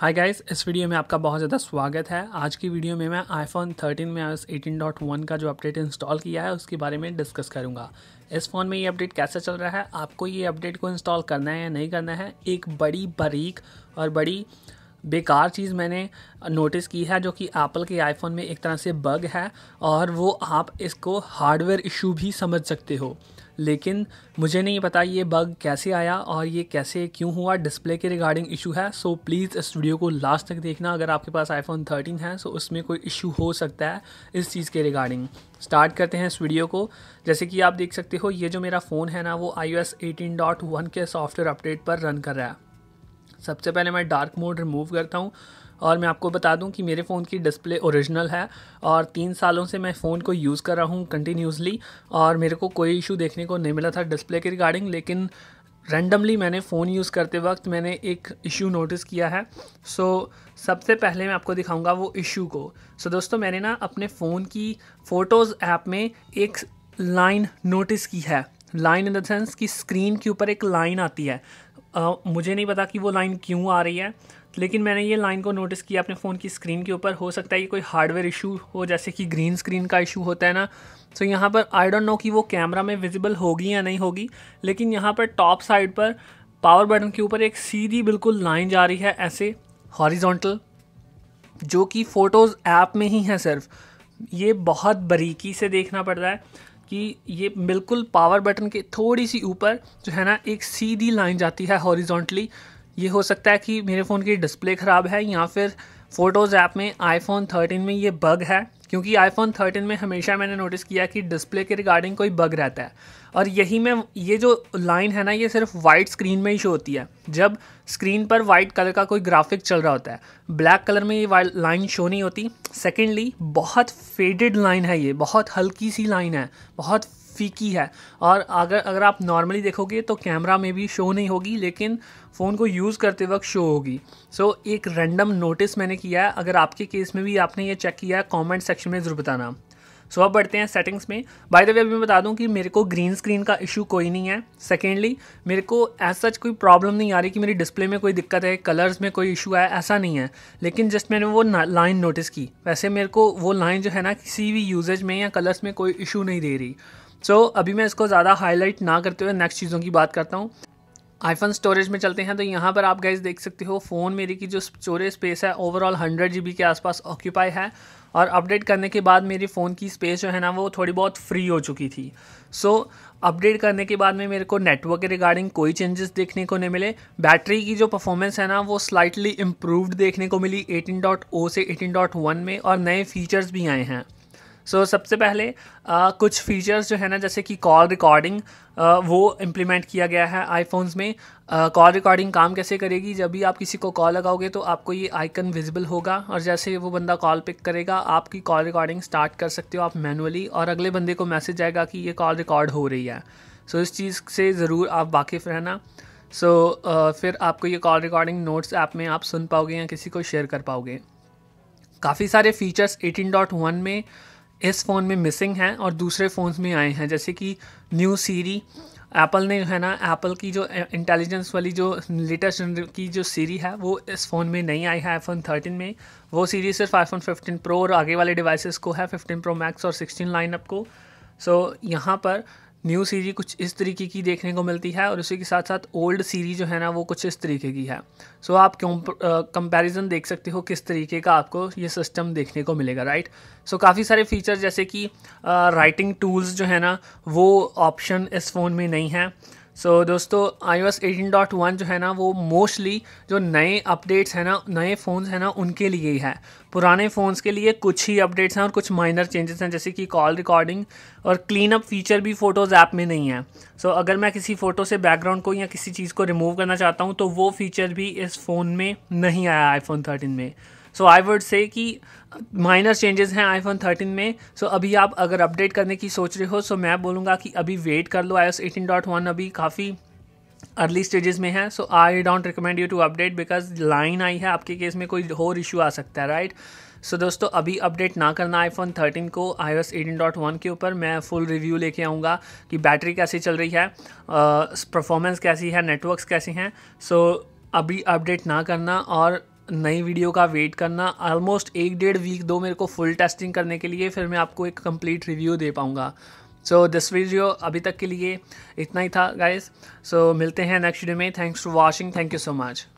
Hi guys इस video में आपका बहुत ज़्यादा स्वागत है आज की वीडियो में मैं आईफोन 13 में आई 18.1 का जो अपडेट इंस्टॉल किया है उसके बारे में डिस्कस करूंगा इस फ़ोन में ये अपडेट कैसे चल रहा है आपको ये अपडेट को इंस्टॉल करना है या नहीं करना है एक बड़ी बारीक और बड़ी बेकार चीज़ मैंने नोटिस की है जो कि एप्पल के आईफोन में एक तरह से बग है और वो आप इसको हार्डवेयर इशू भी समझ सकते हो लेकिन मुझे नहीं पता ये बग कैसे आया और ये कैसे क्यों हुआ डिस्प्ले के रिगार्डिंग इशू है सो प्लीज़ इस वीडियो को लास्ट तक देखना अगर आपके पास आईफोन 13 है सो तो उसमें कोई इशू हो सकता है इस चीज़ के रिगार्डिंग स्टार्ट करते हैं इस वीडियो को जैसे कि आप देख सकते हो ये जो मेरा फ़ोन है ना वो आई ओ के सॉफ्टवेयर अपडेट पर रन कर रहा है सबसे पहले मैं डार्क मोड रिमूव करता हूँ और मैं आपको बता दूं कि मेरे फ़ोन की डिस्प्ले ओरिजिनल है और तीन सालों से मैं फ़ोन को यूज़ कर रहा हूँ कंटिन्यूसली और मेरे को कोई इशू देखने को नहीं मिला था डिस्प्ले के रिगार्डिंग लेकिन रैंडमली मैंने फ़ोन यूज़ करते वक्त मैंने एक इशू नोटिस किया है सो so, सबसे पहले मैं आपको दिखाऊंगा वो इशू को सो so, दोस्तों मैंने ना अपने फ़ोन की फ़ोटोज़ ऐप में एक लाइन नोटिस की है लाइन इन द सेंस कि स्क्रीन के ऊपर एक लाइन आती है आ, मुझे नहीं पता कि वो लाइन क्यों आ रही है लेकिन मैंने ये लाइन को नोटिस किया अपने फ़ोन की स्क्रीन के ऊपर हो सकता है कि कोई हार्डवेयर इशू हो जैसे कि ग्रीन स्क्रीन का इशू होता है ना सो so, यहाँ पर आई डोंट नो कि वो कैमरा में विजिबल होगी या नहीं होगी लेकिन यहाँ पर टॉप साइड पर पावर बटन के ऊपर एक सीधी बिल्कुल लाइन जा रही है ऐसे हॉरिजॉन्टल जो कि फ़ोटोज़ ऐप में ही है सिर्फ ये बहुत बारीकी से देखना पड़ रहा है कि ये बिल्कुल पावर बटन के थोड़ी सी ऊपर जो है ना एक सीधी लाइन जाती है हॉरिजॉन्टली ये हो सकता है कि मेरे फ़ोन की डिस्प्ले ख़राब है या फिर फ़ोटोज़ ऐप में आईफोन 13 में ये बग है क्योंकि आईफोन 13 में हमेशा मैंने नोटिस किया कि डिस्प्ले के रिगार्डिंग कोई बग रहता है और यही में ये जो लाइन है ना ये सिर्फ वाइट स्क्रीन में ही शो होती है जब स्क्रीन पर वाइट कलर का कोई ग्राफिक चल रहा होता है ब्लैक कलर में ये लाइन शो नहीं होती सेकेंडली बहुत फेडेड लाइन है ये बहुत हल्की सी लाइन है बहुत फीकी है और अगर अगर आप नॉर्मली देखोगे तो कैमरा में भी शो नहीं होगी लेकिन फ़ोन को यूज़ करते वक्त शो होगी सो so, एक रैंडम नोटिस मैंने किया है अगर आपके केस में भी आपने ये चेक किया है कॉमेंट सेक्शन में ज़रूर बताना सो अब बढ़ते हैं सेटिंग्स में बाय द वे अभी मैं बता दूं कि मेरे को ग्रीन स्क्रीन का इशू कोई नहीं है सेकेंडली मेरे को एज सच कोई प्रॉब्लम नहीं आ रही कि मेरी डिस्प्ले में कोई दिक्कत है कलर्स में कोई इशू है ऐसा नहीं है लेकिन जस्ट मैंने वो लाइन नोटिस की वैसे मेरे को वो लाइन जो है ना किसी भी यूजेज में या कलर्स में कोई इशू नहीं दे रही सो so, अभी मैं इसको ज़्यादा हाईलाइट ना करते हुए नेक्स्ट चीज़ों की बात करता हूँ आईफोन स्टोरेज में चलते हैं तो यहाँ पर आप गाइज देख सकते हो फ़ोन मेरे की जो स्टोरेज स्पेस है ओवरऑल हंड्रेड जी के आसपास ऑक्यूपाई है और अपडेट करने के बाद मेरी फ़ोन की स्पेस जो है ना वो थोड़ी बहुत फ्री हो चुकी थी सो so, अपडेट करने के बाद में मेरे को नेटवर्क के रिगार्डिंग कोई चेंजेस देखने को नहीं मिले बैटरी की जो परफॉर्मेंस है ना वो स्लाइटली इम्प्रूवड देखने को मिली 18.0 से 18.1 में और नए फीचर्स भी आए हैं सो so, सबसे पहले आ, कुछ फीचर्स जो है ना जैसे कि कॉल रिकॉर्डिंग वो इम्प्लीमेंट किया गया है आईफोन्स में कॉल रिकॉर्डिंग काम कैसे करेगी जब भी आप किसी को कॉल लगाओगे तो आपको ये आइकन विजिबल होगा और जैसे वो बंदा कॉल पिक करेगा आपकी कॉल रिकॉर्डिंग स्टार्ट कर सकते हो आप मैनुअली और अगले बंदे को मैसेज आएगा कि ये कॉल रिकॉर्ड हो रही है सो so, इस चीज़ से ज़रूर आप वाकिफ़ रहना सो so, फिर आपको ये कॉल रिकॉर्डिंग नोट्स ऐप में आप सुन पाओगे या किसी को शेयर कर पाओगे काफ़ी सारे फीचर्स 18.1 में इस फ़ोन में मिसिंग हैं और दूसरे फ़ोन्स में आए हैं जैसे कि न्यू सीरी एप्पल ने है ना एप्पल की जो इंटेलिजेंस वाली जो लेटेस्ट की जो सीरी है वो इस फ़ोन में नहीं आई है आईफोन थर्टीन में वो सीरी सिर्फ आईफोन फिफ्टीन प्रो और आगे वाले डिवाइसेस को है फिफ्टीन प्रो मैक्स और सिक्सटीन लाइनअप को सो so, यहाँ पर न्यू सीरीज कुछ इस तरीके की देखने को मिलती है और उसी के साथ साथ ओल्ड सीरीज जो है ना वो कुछ इस तरीके की है सो so, आप कंपैरिजन देख सकते हो किस तरीके का आपको ये सिस्टम देखने को मिलेगा राइट सो so, काफ़ी सारे फीचर जैसे कि राइटिंग टूल्स जो है ना वो ऑप्शन इस फ़ोन में नहीं है सो so, दोस्तों I O S eighteen dot one जो है ना वो मोस्टली जो नए अपडेट्स हैं ना नए फ़ोन्स हैं ना उनके लिए ही है पुराने फ़ोन्स के लिए कुछ ही अपडेट्स हैं और कुछ माइनर चेंजेस हैं जैसे कि कॉल रिकॉर्डिंग और क्लीन अप फीचर भी फ़ोटोज़ ऐप में नहीं है सो so, अगर मैं किसी फ़ोटो से बैकग्राउंड को या किसी चीज़ को रिमूव करना चाहता हूँ तो वो फीचर भी इस फ़ोन में नहीं आया आईफोन थर्टीन में सो आई वुड से कि माइनर चेंजेस हैं आईफोन 13 में सो so अभी आप अगर अपडेट करने की सोच रहे हो सो so मैं बोलूँगा कि अभी वेट कर लो I S eighteen dot one अभी काफ़ी अर्ली स्टेजेस में है so I don't recommend you to update because line आई है आपके केस में कोई और इशू आ सकता है राइट right? सो so, दोस्तों अभी अपडेट ना करना आईफोन 13 को आई एस एटीन के ऊपर मैं फुल रिव्यू लेके आऊँगा कि बैटरी कैसी चल रही है परफॉर्मेंस कैसी है नेटवर्क्स कैसी हैं सो so, अभी अपडेट ना करना और नई वीडियो का वेट करना ऑलमोस्ट एक डेढ़ वीक दो मेरे को फुल टेस्टिंग करने के लिए फिर मैं आपको एक कंप्लीट रिव्यू दे पाऊँगा सो दिस वीडियो अभी तक के लिए इतना ही था गाइज सो so, मिलते हैं नेक्स्ट वीडियो में thanks for watching thank you so much